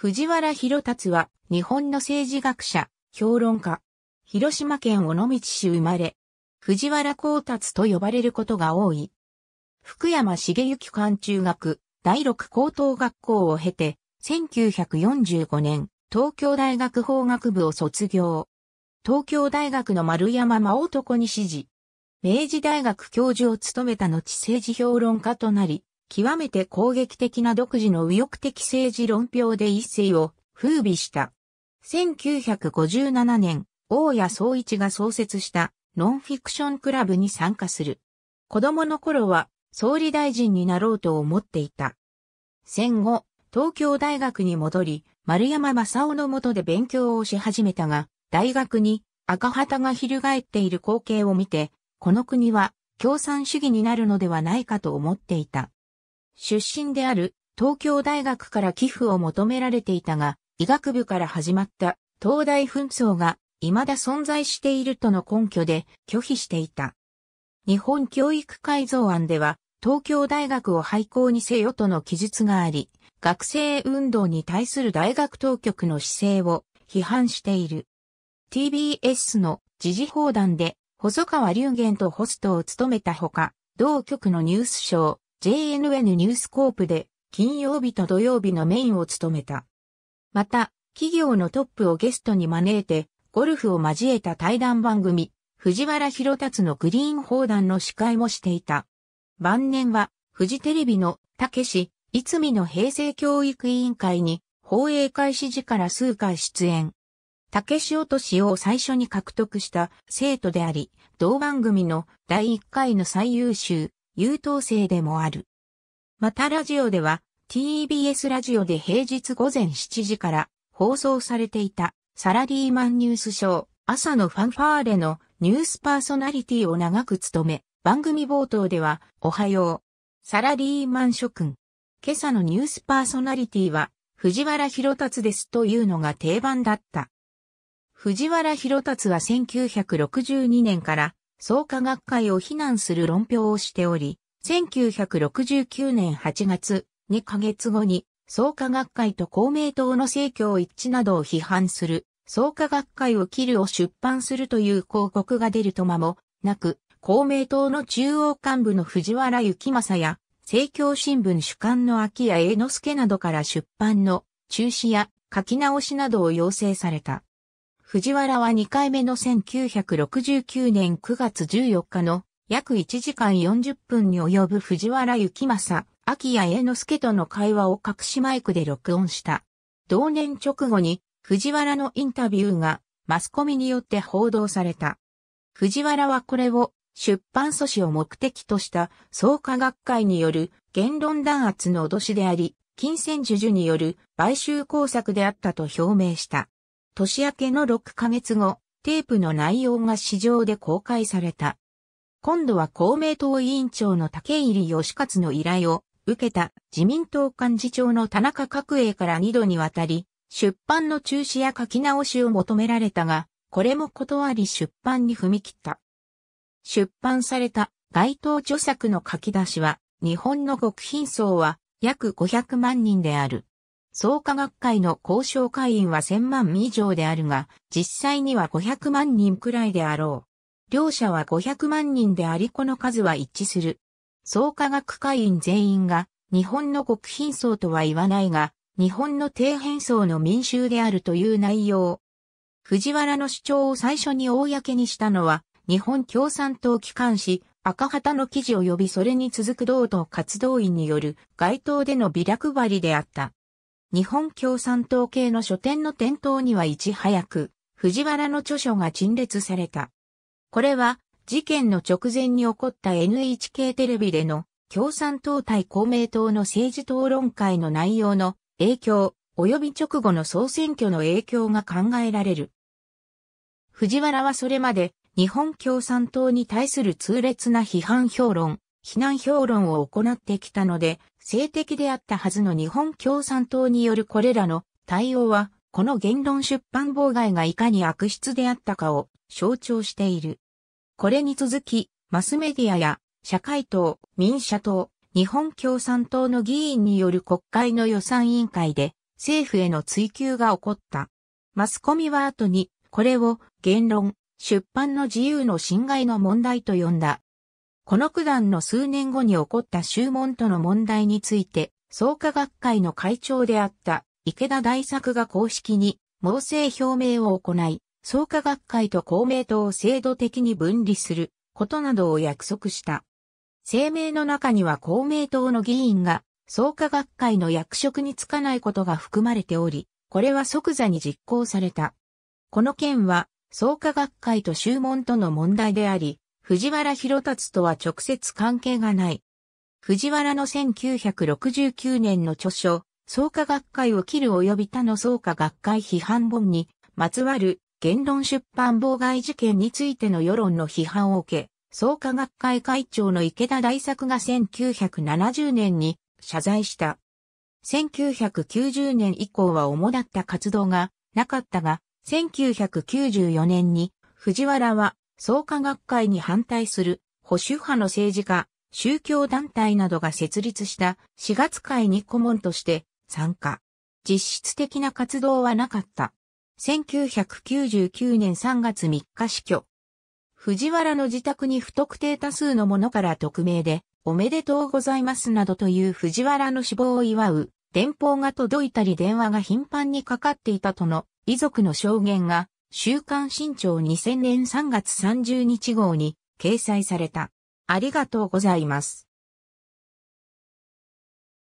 藤原博達は、日本の政治学者、評論家。広島県尾道市生まれ、藤原光達と呼ばれることが多い。福山茂之館中学、第六高等学校を経て、1945年、東京大学法学部を卒業。東京大学の丸山真男に指示。明治大学教授を務めた後政治評論家となり、極めて攻撃的な独自の右翼的政治論評で一世を風靡した。1957年、大谷総一が創設したノンフィクションクラブに参加する。子供の頃は総理大臣になろうと思っていた。戦後、東京大学に戻り、丸山正夫の下で勉強をし始めたが、大学に赤旗が翻っている光景を見て、この国は共産主義になるのではないかと思っていた。出身である東京大学から寄付を求められていたが、医学部から始まった東大紛争が未だ存在しているとの根拠で拒否していた。日本教育改造案では、東京大学を廃校にせよとの記述があり、学生運動に対する大学当局の姿勢を批判している。TBS の時事報談で細川隆元とホストを務めたほか、同局のニュースショー、JNN ニュースコープで金曜日と土曜日のメインを務めた。また、企業のトップをゲストに招いて、ゴルフを交えた対談番組、藤原博達のグリーン砲弾の司会もしていた。晩年は、フジテレビの、たけし、いつみの平成教育委員会に、放映開始時から数回出演。たけし落としを最初に獲得した生徒であり、同番組の第1回の最優秀優等生でもある。またラジオでは TBS ラジオで平日午前7時から放送されていたサラリーマンニュースショー朝のファンファーレのニュースパーソナリティを長く務め、番組冒頭ではおはよう。サラリーマン諸君。今朝のニュースパーソナリティは藤原博達ですというのが定番だった。藤原博達は1962年から創価学会を非難する論評をしており、1969年8月、2ヶ月後に、創価学会と公明党の政教一致などを批判する、創価学会を切るを出版するという広告が出ると間もなく、公明党の中央幹部の藤原幸正や、政教新聞主幹の秋谷栄之助などから出版の中止や書き直しなどを要請された。藤原は2回目の1969年9月14日の約1時間40分に及ぶ藤原幸正、秋谷栄之助との会話を隠しマイクで録音した。同年直後に藤原のインタビューがマスコミによって報道された。藤原はこれを出版阻止を目的とした創価学会による言論弾圧の脅しであり、金銭授受による買収工作であったと表明した。年明けの6ヶ月後、テープの内容が市場で公開された。今度は公明党委員長の竹入義勝の依頼を受けた自民党幹事長の田中角栄から二度にわたり、出版の中止や書き直しを求められたが、これも断り出版に踏み切った。出版された該当著作の書き出しは、日本の極貧層は約500万人である。創価学会の交渉会員は1000万以上であるが、実際には500万人くらいであろう。両者は500万人でありこの数は一致する。総科学会員全員が日本の極貧層とは言わないが、日本の低辺層の民衆であるという内容。藤原の主張を最初に公にしたのは、日本共産党機関紙、赤旗の記事及びそれに続く同党活動員による街頭でのビラ配りであった。日本共産党系の書店の店頭にはいち早く、藤原の著書が陳列された。これは事件の直前に起こった NHK テレビでの共産党対公明党の政治討論会の内容の影響及び直後の総選挙の影響が考えられる。藤原はそれまで日本共産党に対する痛烈な批判評論、非難評論を行ってきたので、性的であったはずの日本共産党によるこれらの対応はこの言論出版妨害がいかに悪質であったかを象徴している。これに続き、マスメディアや社会党、民社党、日本共産党の議員による国会の予算委員会で政府への追及が起こった。マスコミは後にこれを言論、出版の自由の侵害の問題と呼んだ。この九段の数年後に起こった修問との問題について、創価学会の会長であった池田大作が公式に、猛省表明を行い、創価学会と公明党を制度的に分離することなどを約束した。声明の中には公明党の議員が創価学会の役職に就かないことが含まれており、これは即座に実行された。この件は創価学会と修門との問題であり、藤原博達とは直接関係がない。藤原の1969年の著書、創価学会を切る及び他の創価学会批判本に、まつわる言論出版妨害事件についての世論の批判を受け、創価学会会長の池田大作が1970年に謝罪した。1990年以降は主だった活動がなかったが、1994年に藤原は創価学会に反対する保守派の政治家、宗教団体などが設立した4月会に顧問として参加。実質的な活動はなかった。1999年3月3日死去。藤原の自宅に不特定多数の者から匿名で、おめでとうございますなどという藤原の死亡を祝う、電報が届いたり電話が頻繁にかかっていたとの遺族の証言が、週刊新潮2000年3月30日号に掲載された。ありがとうございます。